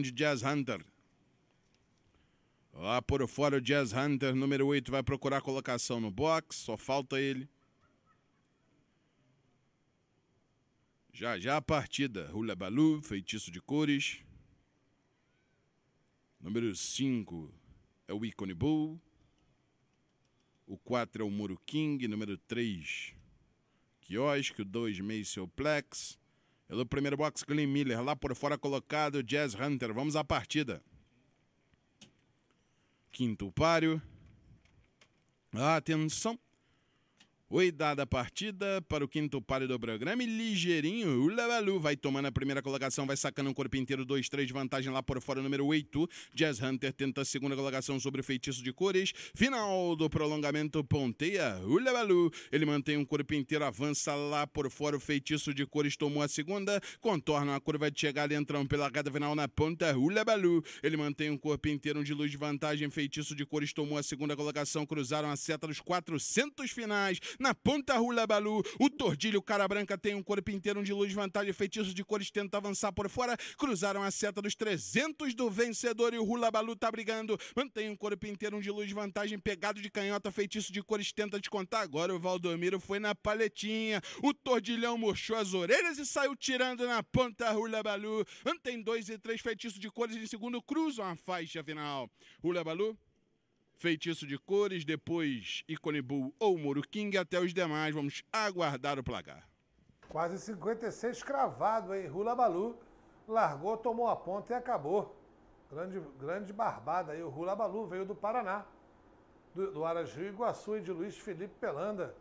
de Jazz Hunter. Lá por fora o Jazz Hunter, número 8, vai procurar colocação no box, só falta ele. Já já a partida. Hula Balu, feitiço de cores. Número 5 é o Icone Bull. O 4 é o Muro King. Número 3, Quiosque. O 2, Maceo Plex. Pelo primeiro box, Glenn Miller. Lá por fora colocado Jazz Hunter. Vamos à partida. Quinto páreo. Atenção. Oi, dada a partida para o quinto páreo do programa e ligeirinho, o Lavalu vai tomando a primeira colocação, vai sacando um corpo inteiro, 2-3 de vantagem lá por fora, número 8. Jazz Hunter tenta a segunda colocação sobre o feitiço de cores. Final do prolongamento, ponteia, o Lavalu. Ele mantém um corpo inteiro, avança lá por fora, o feitiço de cores tomou a segunda, contorna a curva de chegada, entram pela reta final na ponta, o Lavalu. Ele mantém um corpo inteiro, um de luz de vantagem, feitiço de cores tomou a segunda colocação, cruzaram a seta dos 400 finais na ponta Balu, o tordilho cara branca tem um corpo inteiro de luz, vantagem, feitiços de cores tenta avançar por fora, cruzaram a seta dos 300 do vencedor e o Balu tá brigando, mantém um corpo inteiro de luz, vantagem, pegado de canhota, feitiço de cores tenta descontar, agora o Valdomiro foi na paletinha, o tordilhão murchou as orelhas e saiu tirando na ponta Hulabalu, mantém dois e três feitiços de cores em segundo, cruzam a faixa final. Balu. Feitiço de Cores, depois Bull ou Moro King, até os demais. Vamos aguardar o placar. Quase 56 cravado, hein? Rula Balu largou, tomou a ponta e acabou. Grande, grande barbada aí. O Rula Balu veio do Paraná, do, do Rio Iguaçu e de Luiz Felipe Pelanda.